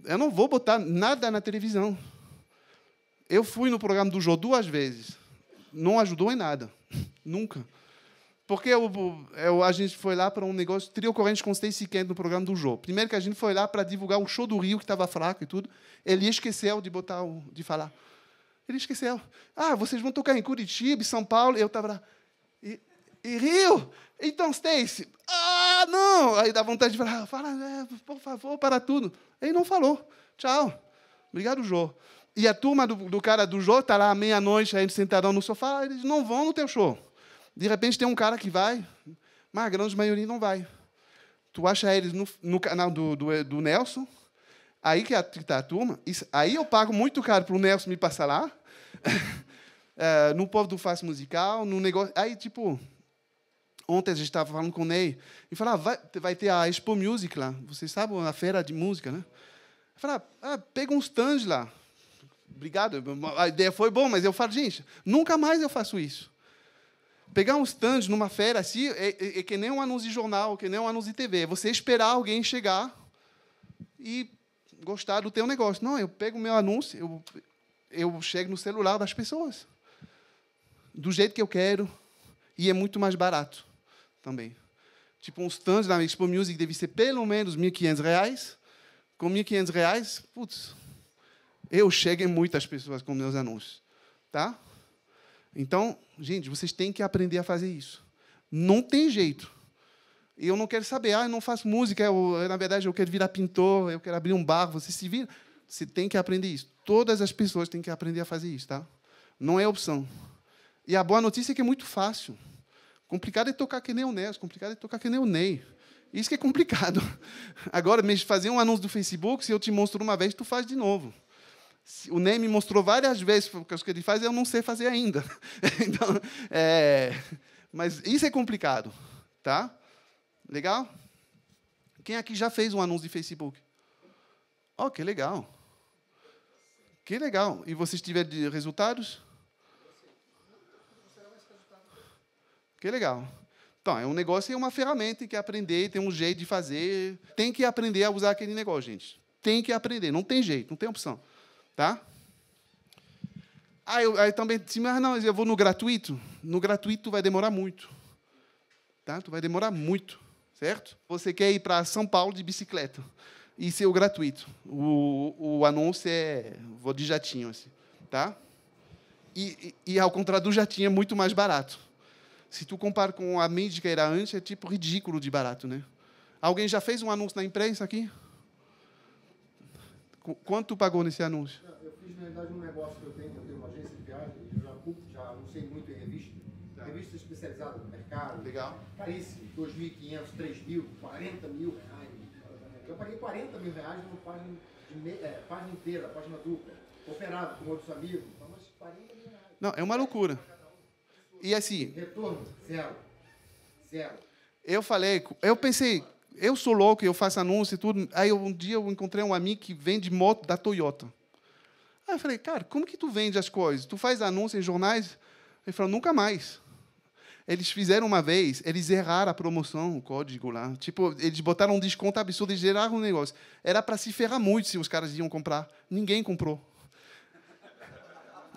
Eu não vou botar nada na televisão. Eu fui no programa do Jô duas vezes. Não ajudou em nada. Nunca. Porque a gente foi lá para um negócio, trio corrente com Stacy Kent no programa do Jô. Primeiro que a gente foi lá para divulgar o show do Rio, que estava fraco e tudo. Ele esqueceu de botar o, de falar. Ele esqueceu. Ah, vocês vão tocar em Curitiba, São Paulo. Eu estava lá. E, e, Rio? Então, Stacy. Ah, não! Aí dá vontade de falar. Ah, fala, né, por favor, para tudo. Ele não falou. Tchau. Obrigado, Jô. E a turma do, do cara do Jô está lá à meia-noite, aí eles sentaram no sofá. Eles não vão no teu show. De repente tem um cara que vai, mas a grande maioria não vai. Tu acha eles no, no canal do, do, do, Nelson, aí que é está a turma. Isso, aí eu pago muito caro para o Nelson me passar lá. É, no povo do Faço Musical, no negócio. Aí, tipo, ontem a gente estava falando com o Ney, e falava, ah, vai, vai ter a Expo Music lá. Vocês sabem, a feira de música, né? Eu falava, ah, ah, pega um stand lá. Obrigado, a ideia foi boa, mas eu falo, gente, nunca mais eu faço isso. Pegar um stand numa feira assim é, é, é que nem um anúncio de jornal, que nem um anúncio de TV. É você esperar alguém chegar e gostar do teu negócio. Não, eu pego o meu anúncio, eu, eu chego no celular das pessoas. Do jeito que eu quero. E é muito mais barato também. Tipo, um stand da Expo Music deve ser pelo menos R$ 1.500. Com R$ 1.500, putz, eu chego em muitas pessoas com meus anúncios. Tá? Então, gente, vocês têm que aprender a fazer isso. Não tem jeito. Eu não quero saber, ah, eu não faço música, eu, na verdade eu quero virar pintor, eu quero abrir um bar, você se vira. Você tem que aprender isso. Todas as pessoas têm que aprender a fazer isso, tá? Não é opção. E a boa notícia é que é muito fácil. Complicado é tocar que nem o Ney, complicado é tocar que nem o Ney. Isso que é complicado. Agora, fazer um anúncio do Facebook, se eu te mostro uma vez, tu faz de novo o Ney me mostrou várias vezes o que ele faz e eu não sei fazer ainda. então, é, mas isso é complicado, tá? Legal? Quem aqui já fez um anúncio de Facebook? Oh, que legal. Que legal. E vocês tiveram resultados? Que legal. Então, é um negócio, é uma ferramenta, tem que é aprender, tem um jeito de fazer. Tem que aprender a usar aquele negócio, gente. Tem que aprender, não tem jeito, não tem opção. Tá? Aí, eu, aí também disse, mas não, eu vou no gratuito. No gratuito vai demorar muito. Tá? Tu vai demorar muito, certo? Você quer ir para São Paulo de bicicleta. e ser o gratuito. O, o anúncio é, vou de jatinho, assim, tá? E, e, e ao contrário do jatinho, é muito mais barato. Se tu compara com a mídia que era antes, é tipo ridículo de barato, né? Alguém já fez um anúncio na imprensa aqui? Quanto pagou nesse anúncio? Eu fiz, na verdade, um negócio que eu tenho, eu tenho uma agência de viagem, eu já, já anunciei muito em revista, tá. revista especializada no mercado. Legal. Caríssimo, 2.500, 3.000, 40 mil reais. Eu paguei 40 mil reais numa página, de, é, página inteira, página dupla, operado com outros amigos, então, mas 40 mil reais. Não, é uma loucura. E assim... Retorno, zero. Zero. Eu falei, eu pensei, eu sou louco, eu faço anúncio e tudo. Aí um dia eu encontrei um amigo que vende moto da Toyota. Aí eu falei, cara, como que tu vende as coisas? Tu faz anúncio em jornais? Ele falou, nunca mais. Eles fizeram uma vez, eles erraram a promoção, o código lá. Tipo, eles botaram um desconto absurdo, e geraram o negócio. Era para se ferrar muito se os caras iam comprar. Ninguém comprou.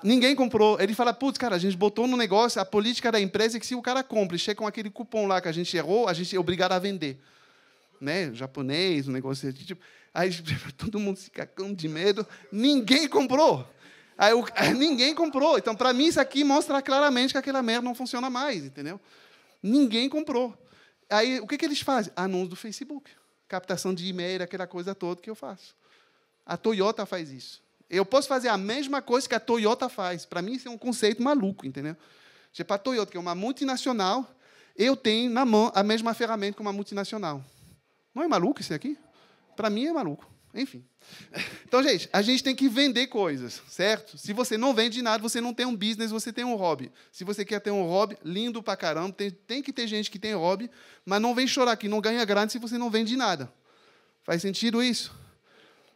Ninguém comprou. Ele fala, putz, cara, a gente botou no negócio a política da empresa é que se o cara compra e chega com aquele cupom lá que a gente errou, a gente é obrigado a vender né, japonês, um negócio desse tipo. Aí todo mundo se cacando de medo, ninguém comprou. Aí, eu, ninguém comprou. Então, para mim, isso aqui mostra claramente que aquela merda não funciona mais, entendeu? Ninguém comprou. Aí, o que, que eles fazem? Anúncio do Facebook, captação de e-mail, aquela coisa toda que eu faço. A Toyota faz isso. Eu posso fazer a mesma coisa que a Toyota faz. Para mim, isso é um conceito maluco, entendeu? para tipo, a Toyota, que é uma multinacional, eu tenho na mão a mesma ferramenta que uma multinacional. Não é maluco isso aqui? Para mim é maluco. Enfim. Então, gente, a gente tem que vender coisas, certo? Se você não vende nada, você não tem um business, você tem um hobby. Se você quer ter um hobby, lindo pra caramba, tem, tem que ter gente que tem hobby, mas não vem chorar que não ganha grana se você não vende nada. Faz sentido isso?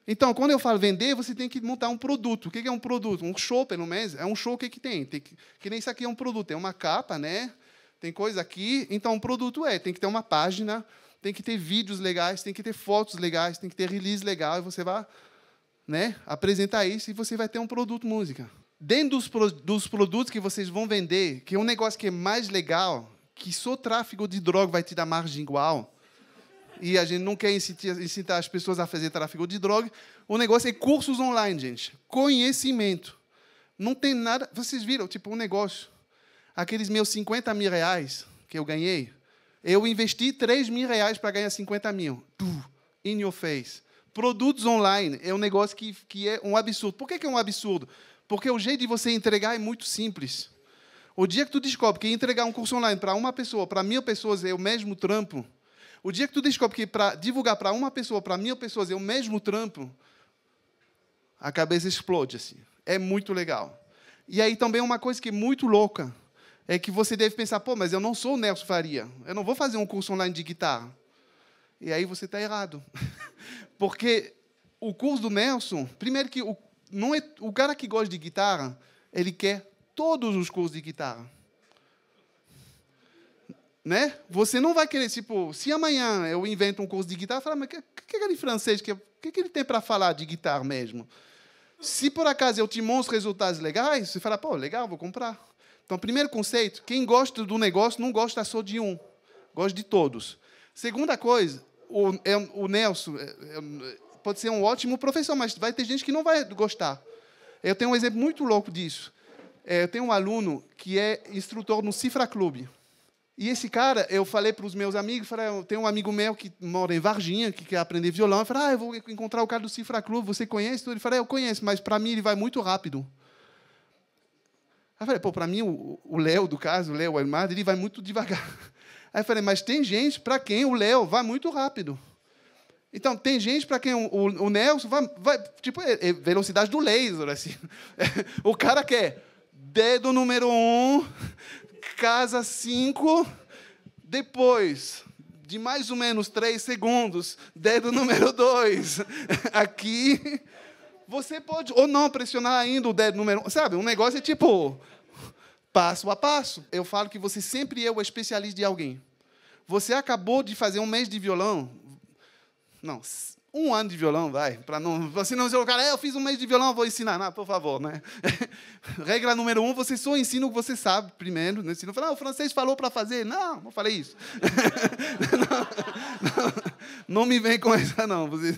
Então, quando eu falo vender, você tem que montar um produto. O que é um produto? Um show, pelo menos. É um show, o que, é que tem? tem que, que nem isso aqui é um produto. É uma capa, né? Tem coisa aqui. Então, um produto é. Tem que ter uma página, tem que ter vídeos legais, tem que ter fotos legais, tem que ter release legal, e você vai né, apresentar isso e você vai ter um produto música. Dentro dos, pro, dos produtos que vocês vão vender, que é um negócio que é mais legal, que só tráfico de droga vai te dar margem igual, e a gente não quer incitar, incitar as pessoas a fazer tráfico de droga, o negócio é cursos online, gente. Conhecimento. Não tem nada... Vocês viram, tipo, um negócio... Aqueles meus 50 mil reais que eu ganhei, eu investi 3 mil reais para ganhar 50 mil. in your face. Produtos online é um negócio que, que é um absurdo. Por que, que é um absurdo? Porque o jeito de você entregar é muito simples. O dia que tu descobre que entregar um curso online para uma pessoa, para mil pessoas, é o mesmo trampo. O dia que tu descobre que para divulgar para uma pessoa, para mil pessoas, é o mesmo trampo, a cabeça explode assim. É muito legal. E aí também é uma coisa que é muito louca é que você deve pensar, pô, mas eu não sou o Nelson Faria, eu não vou fazer um curso online de guitarra. E aí você está errado. Porque o curso do Nelson, primeiro que o, não é, o cara que gosta de guitarra, ele quer todos os cursos de guitarra. Né? Você não vai querer, tipo, se amanhã eu invento um curso de guitarra, fala, mas o que, que, é aquele francês, o que, que, que ele tem para falar de guitarra mesmo? Se por acaso eu te mostro resultados legais, você fala, pô, legal, vou comprar. Então, primeiro conceito: quem gosta do negócio não gosta só de um, gosta de todos. Segunda coisa, o, é, o Nelson é, é, pode ser um ótimo professor, mas vai ter gente que não vai gostar. Eu tenho um exemplo muito louco disso. É, eu tenho um aluno que é instrutor no Cifra Clube. E esse cara, eu falei para os meus amigos, falei, eu tenho um amigo meu que mora em Varginha, que quer aprender violão. Eu falei, ah, eu vou encontrar o cara do Cifra Clube, você conhece? Ele falou, é, eu conheço, mas para mim ele vai muito rápido. Aí eu falei, pô, para mim o Léo do caso, o Léo Armado, ele vai muito devagar. Aí eu falei, mas tem gente para quem o Léo vai muito rápido. Então, tem gente para quem o, o, o Nelson vai, vai, tipo, é, é velocidade do laser, assim. o cara quer dedo número um, casa cinco, depois de mais ou menos três segundos, dedo número dois, aqui, você pode ou não pressionar ainda o dedo número um. Sabe, um negócio é tipo passo a passo. Eu falo que você sempre é o especialista de alguém. Você acabou de fazer um mês de violão. Não, um ano de violão, vai. Para não, você não dizer, cara, é, eu fiz um mês de violão, vou ensinar. Não, por favor, né? Regra número um, você só ensina o que você sabe primeiro. Né? Se não falar, ah, o francês falou para fazer. Não, não falei isso. não, não, não, me vem com essa, não. Você,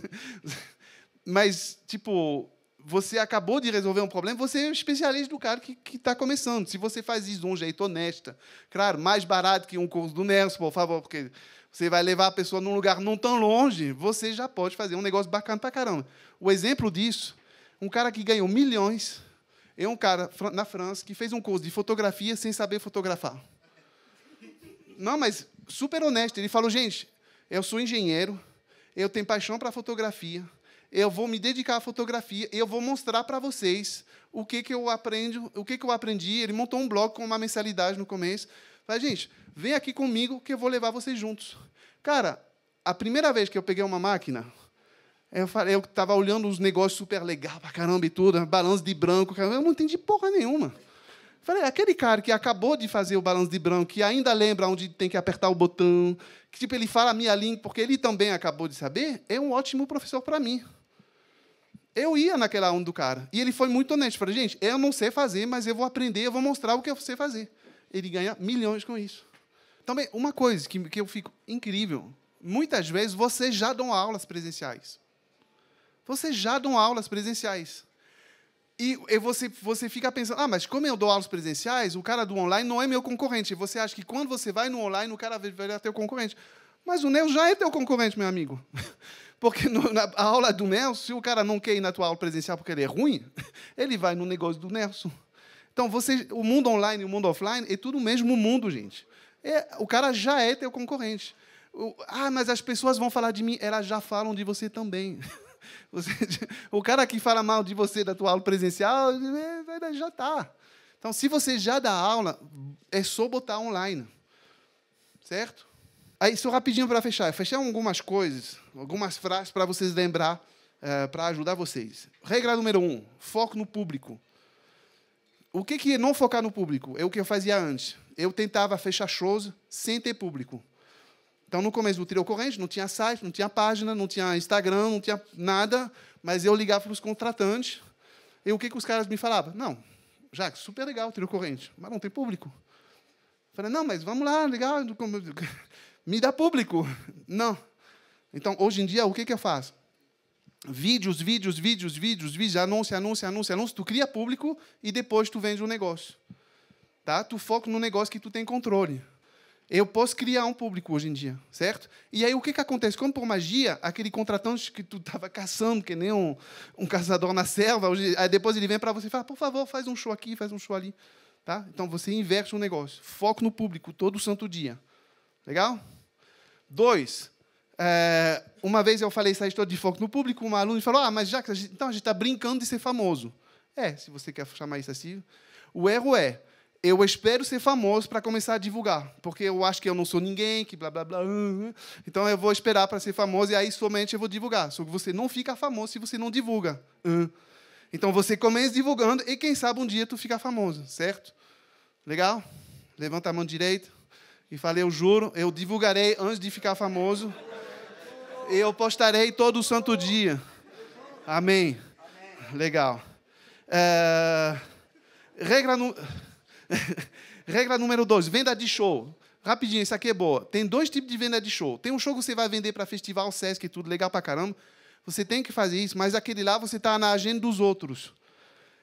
mas, tipo, você acabou de resolver um problema, você é o especialista do cara que está começando. Se você faz isso de um jeito honesto, claro, mais barato que um curso do Nelson, por favor, porque você vai levar a pessoa num lugar não tão longe, você já pode fazer um negócio bacana pra caramba. O exemplo disso, um cara que ganhou milhões é um cara na França que fez um curso de fotografia sem saber fotografar. Não, mas super honesto. Ele falou, gente, eu sou engenheiro, eu tenho paixão para fotografia, eu vou me dedicar à fotografia, eu vou mostrar para vocês o que, que eu aprendo, o que, que eu aprendi. Ele montou um blog com uma mensalidade no começo. Falei, gente, vem aqui comigo que eu vou levar vocês juntos. Cara, a primeira vez que eu peguei uma máquina, eu falei, eu estava olhando os negócios super legal para caramba e tudo, né, balanço de branco, caramba, eu não entendi porra nenhuma. Falei, aquele cara que acabou de fazer o balanço de branco, que ainda lembra onde tem que apertar o botão, que tipo ele fala a minha língua, porque ele também acabou de saber, é um ótimo professor para mim eu ia naquela onda do cara. E ele foi muito honesto. Falei, gente, eu não sei fazer, mas eu vou aprender, eu vou mostrar o que eu sei fazer. Ele ganha milhões com isso. Também, uma coisa que, que eu fico incrível: muitas vezes vocês já dão aulas presenciais. Vocês já dão aulas presenciais. E, e você, você fica pensando, ah, mas como eu dou aulas presenciais, o cara do online não é meu concorrente. E você acha que quando você vai no online, o cara vai ser teu concorrente. Mas o Neo já é teu concorrente, meu amigo. Porque no, na aula do Nelson, se o cara não quer ir na tua aula presencial porque ele é ruim, ele vai no negócio do Nelson. Então, você, o mundo online e o mundo offline é tudo o mesmo mundo, gente. É, o cara já é teu concorrente. O, ah, mas as pessoas vão falar de mim. Elas já falam de você também. Você, o cara que fala mal de você da tua aula presencial, é, já está. Então, se você já dá aula, é só botar online. Certo? Aí, só rapidinho para fechar. Fechar algumas coisas, algumas frases para vocês lembrar, uh, é, para ajudar vocês. Regra número um: foco no público. O que, que é não focar no público? É o que eu fazia antes. Eu tentava fechar shows sem ter público. Então, no começo do Trio Corrente, não tinha site, não tinha página, não tinha Instagram, não tinha nada, mas eu ligava para os contratantes. E o que, que os caras me falavam? Não, Jacques, super legal o Trio Corrente, mas não tem público. falei, não, mas vamos lá, legal me dá público. Não. Então, hoje em dia, o que, que eu faço? Vídeos, vídeos, vídeos, vídeos, vídeos, anúncio, anúncio, anúncio, anúncio. Tu cria público e depois tu vende o um negócio. Tá? Tu foca no negócio que tu tem controle. Eu posso criar um público hoje em dia, certo? E aí o que, que acontece? Quando por magia, aquele contratante que tu estava caçando, que nem um, um caçador na selva, hoje, aí depois ele vem para você e fala, por favor, faz um show aqui, faz um show ali. Tá? Então você inverte o um negócio. Foco no público todo santo dia. Legal? Dois, é, uma vez eu falei essa história de foco no público, um aluno falou, ah, mas já que então a gente está brincando de ser famoso. É, se você quer chamar isso assim. O erro é, eu espero ser famoso para começar a divulgar, porque eu acho que eu não sou ninguém, que blá, blá, blá. Então, eu vou esperar para ser famoso e aí somente eu vou divulgar. Só que você não fica famoso se você não divulga. Então, você começa divulgando e, quem sabe, um dia tu fica famoso, certo? Legal? Levanta a mão direita. E falei, eu juro, eu divulgarei antes de ficar famoso. Eu postarei todo santo dia. Amém. Legal. É... Regra, Regra número 12, venda de show. Rapidinho, isso aqui é boa. Tem dois tipos de venda de show. Tem um show que você vai vender para festival, Sesc e tudo, legal pra caramba. Você tem que fazer isso, mas aquele lá você tá na agenda dos outros.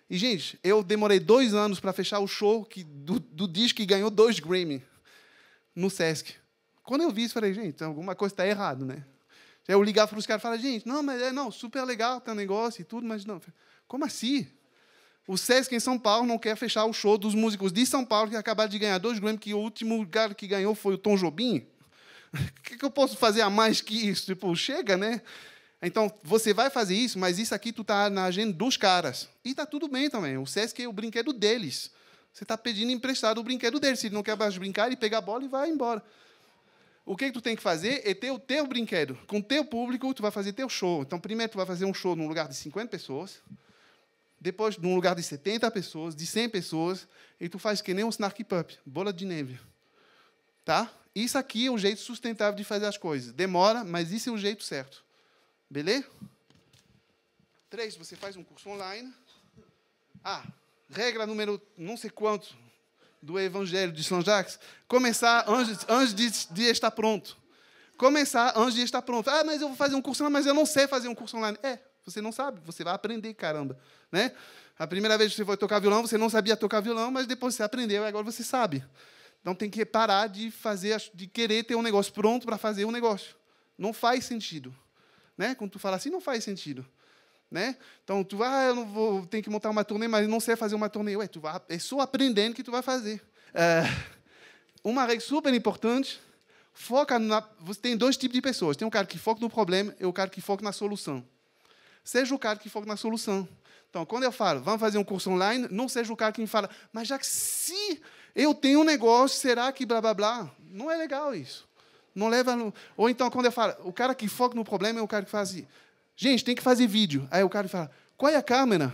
E, gente, eu demorei dois anos para fechar o show que, do, do disco que ganhou dois Grammy no SESC. Quando eu vi isso, falei, gente, alguma coisa está errada, né? Eu ligava para os caras e falava, gente, não, mas é não, super legal teu negócio e tudo, mas não. Como assim? O Sesc em São Paulo não quer fechar o show dos músicos de São Paulo que acabaram de ganhar dois Grammy, que o último lugar que ganhou foi o Tom Jobim. O que, que eu posso fazer a mais que isso? Tipo, chega, né? Então, você vai fazer isso, mas isso aqui tu tá na agenda dos caras. E tá tudo bem também. O Sesc é o brinquedo deles. Você está pedindo emprestado o brinquedo dele. Se ele não quer mais brincar, ele pega a bola e vai embora. O que, que tu tem que fazer é ter o teu brinquedo. Com o teu público, tu vai fazer teu show. Então, primeiro, tu vai fazer um show num lugar de 50 pessoas, depois num lugar de 70 pessoas, de 100 pessoas, e tu faz que nem um Snarky Pup, bola de neve. Tá? Isso aqui é o jeito sustentável de fazer as coisas. Demora, mas isso é o jeito certo. Beleza? Três, você faz um curso online. Ah, regra número não sei quanto do Evangelho de São Jacques, começar antes, antes de, de estar pronto. Começar antes de estar pronto. Ah, mas eu vou fazer um curso online, mas eu não sei fazer um curso online. É, você não sabe, você vai aprender, caramba. Né? A primeira vez que você foi tocar violão, você não sabia tocar violão, mas depois você aprendeu e agora você sabe. Então tem que parar de fazer, de querer ter um negócio pronto para fazer um negócio. Não faz sentido. Né? Quando tu fala assim, não faz sentido. Né? Então, tu, ah, eu não vou, tenho que montar uma turnê, mas não sei fazer uma turnê. Ué, tu vai, é só aprendendo que tu vai fazer. É, uma regra super importante, foca na... Você tem dois tipos de pessoas. Tem o cara que foca no problema e o cara que foca na solução. Seja o cara que foca na solução. Então, quando eu falo, vamos fazer um curso online, não seja o cara que me fala, mas já que se eu tenho um negócio, será que blá, blá, blá? Não é legal isso. Não leva... No... Ou então, quando eu falo, o cara que foca no problema é o cara que faz... Gente, tem que fazer vídeo. Aí o cara fala: qual é a câmera?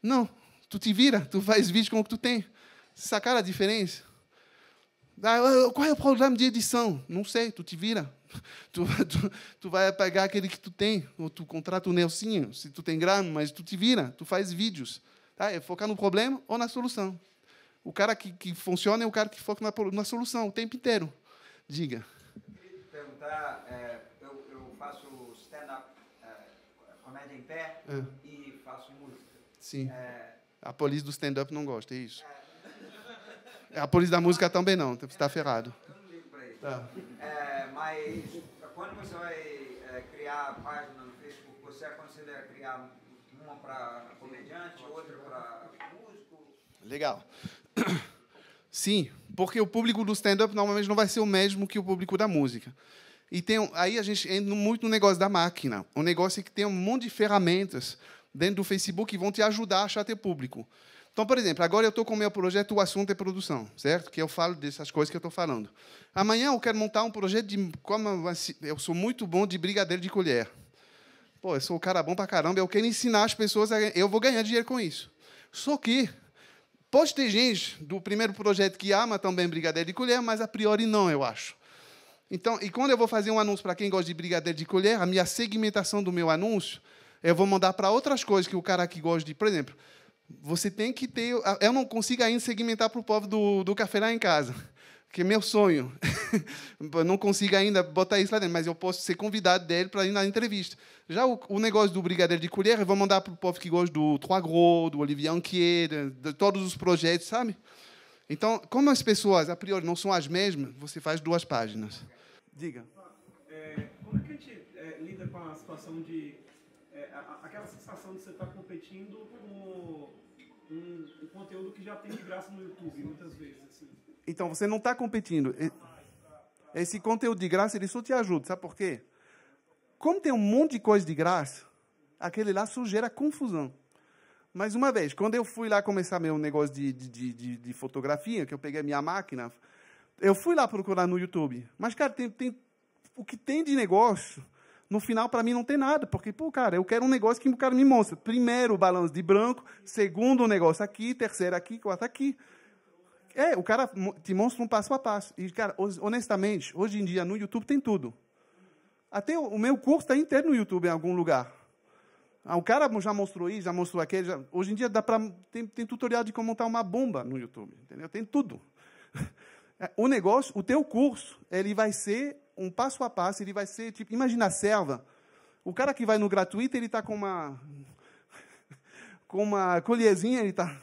Não, tu te vira, tu faz vídeo com o que tu tem. Sacaram a diferença? Ah, qual é o problema de edição? Não sei, tu te vira. Tu, tu, tu vai pegar aquele que tu tem, ou tu contrata o Nelsinho, se tu tem grana, mas tu te vira, tu faz vídeos. Tá? É focar no problema ou na solução. O cara que, que funciona é o cara que foca na, na solução o tempo inteiro. Diga. Eu queria te perguntar, é comédia em pé é. e faço música. Sim. É... A polícia do stand-up não gosta, é isso. É. A polícia da música também não, você está ferrado. Eu não ligo para isso. Tá. É, mas quando você vai é, criar a página no Facebook, você é considera criar uma para comediante, outra para músico? Legal. Sim, porque o público do stand-up normalmente não vai ser o mesmo que o público da música. E tem, aí a gente entra muito no negócio da máquina. O negócio é que tem um monte de ferramentas dentro do Facebook que vão te ajudar a achar teu público. Então, por exemplo, agora eu estou com o meu projeto O Assunto é Produção, certo? Que eu falo dessas coisas que eu estou falando. Amanhã eu quero montar um projeto de... Como eu sou muito bom de brigadeiro de colher. Pô, eu sou um cara bom pra caramba, eu quero ensinar as pessoas, a, eu vou ganhar dinheiro com isso. Só que pode ter gente do primeiro projeto que ama também brigadeiro de colher, mas a priori não, eu acho. Então, e quando eu vou fazer um anúncio para quem gosta de brigadeiro de colher, a minha segmentação do meu anúncio, eu vou mandar para outras coisas que o cara que gosta de, por exemplo, você tem que ter, eu não consigo ainda segmentar para o povo do, do café lá em casa, que é meu sonho. eu não consigo ainda botar isso lá dentro, mas eu posso ser convidado dele para ir na entrevista. Já o, o, negócio do brigadeiro de colher, eu vou mandar para o povo que gosta do Trois Gros, do Olivier Anquier, de, de todos os projetos, sabe? Então, como as pessoas, a priori, não são as mesmas, você faz duas páginas. Diga. É, como é que a gente é, lida com a situação de. É, a, aquela sensação de você estar tá competindo com um, um, conteúdo que já tem de graça no YouTube, muitas vezes? Assim. Então, você não está competindo. Esse conteúdo de graça, ele só te ajuda, sabe por quê? Como tem um monte de coisa de graça, aquele lá só gera confusão. Mais uma vez, quando eu fui lá começar meu negócio de, de, de, de fotografia, que eu peguei minha máquina, eu fui lá procurar no YouTube. Mas, cara, tem, tem o que tem de negócio, no final, para mim, não tem nada. Porque, pô, cara, eu quero um negócio que o cara me mostre. Primeiro, o balanço de branco. Segundo, o negócio aqui. Terceiro, aqui. Quarto, aqui. É, o cara te mostra um passo a passo. E, cara, honestamente, hoje em dia, no YouTube tem tudo. Até o, meu curso está inteiro no YouTube, em algum lugar. Ah, o cara já mostrou isso, já mostrou aquele. Já... Hoje em dia dá pra... tem, tem tutorial de como montar uma bomba no YouTube. Entendeu? Tem tudo. É, o negócio, o teu curso, ele vai ser um passo a passo, ele vai ser, tipo, imagina a serva. O cara que vai no gratuito, ele está com uma com uma colherzinha, ele está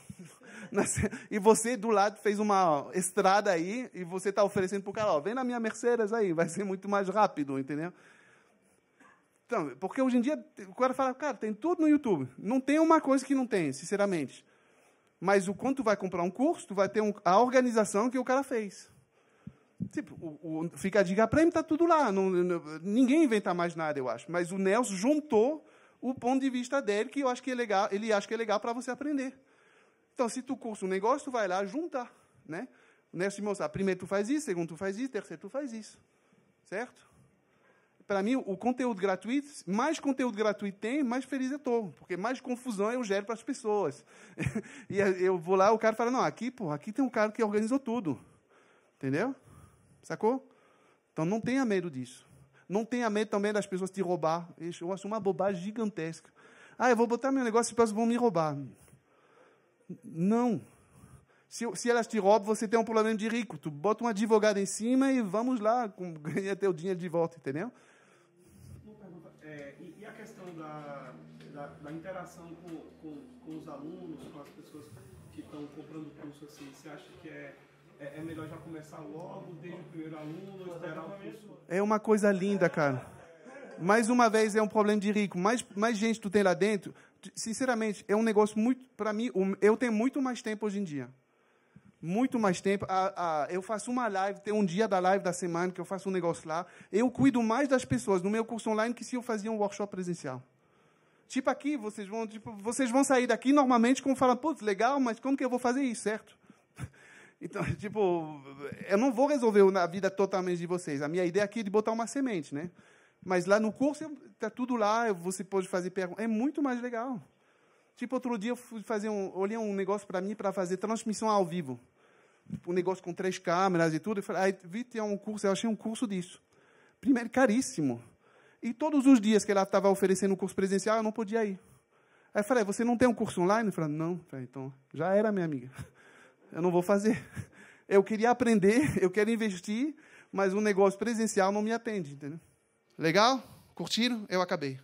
e você do lado fez uma estrada aí e você está oferecendo para o cara, ó, vem na minha Mercedes aí, vai ser muito mais rápido, entendeu? Então, porque hoje em dia o cara fala, cara, tem tudo no YouTube. Não tem uma coisa que não tem, sinceramente. Mas o, quanto tu vai comprar um curso, tu vai ter um, a organização que o cara fez. Tipo, o, o, fica a dica prêmio, está tudo lá. Não, não, ninguém inventa mais nada, eu acho. Mas o Nelson juntou o ponto de vista dele, que eu acho que é legal, ele acha que é legal para você aprender. Então, se tu cursa um negócio, tu vai lá juntar. Né? O Nelson te primeiro tu faz isso, segundo tu faz isso, terceiro tu faz isso. Certo? para mim, o conteúdo gratuito, mais conteúdo gratuito tem, mais feliz eu estou, porque mais confusão eu gero para as pessoas. e eu vou lá, o cara fala, não, aqui, pô, aqui tem um cara que organizou tudo. Entendeu? Sacou? Então não tenha medo disso. Não tenha medo também das pessoas te roubar. Eu acho uma bobagem gigantesca. Ah, eu vou botar meu negócio e as pessoas vão me roubar. Não. Se, se, elas te roubam, você tem um problema de rico. Tu bota um advogado em cima e vamos lá, ganha teu dinheiro de volta, entendeu? É, e, e, a questão da, da, da interação com, com, com, os alunos, com as pessoas que estão comprando o curso, assim, você acha que é, é, é, melhor já começar logo, desde o primeiro aluno, esperar o curso? É uma coisa linda, cara. Mais uma vez, é um problema de rico. Mais, mais gente tu tem lá dentro, sinceramente, é um negócio muito... Para mim, eu tenho muito mais tempo hoje em dia muito mais tempo. A, a, eu faço uma live, tem um dia da live da semana que eu faço um negócio lá. Eu cuido mais das pessoas no meu curso online que se eu fazia um workshop presencial. Tipo aqui, vocês vão, tipo, vocês vão sair daqui normalmente como falar, putz, legal, mas como que eu vou fazer isso, certo? Então, tipo, eu não vou resolver a vida totalmente de vocês. A minha ideia aqui é de botar uma semente, né? Mas lá no curso está tudo lá, você pode fazer perguntas. É muito mais legal. Tipo, outro dia eu fui fazer um, olhei um negócio para mim para fazer transmissão ao vivo. Tipo, um negócio com três câmeras e tudo. Eu falei, aí vi ter um curso, eu achei um curso disso. Primeiro, caríssimo. E todos os dias que ela estava oferecendo um curso presencial, eu não podia ir. Aí eu falei, é, você não tem um curso online? Eu falei, não. Eu falei, então, já era, minha amiga. Eu não vou fazer. Eu queria aprender, eu quero investir, mas o um negócio presencial não me atende, entendeu? Legal? Curtiram? Eu acabei.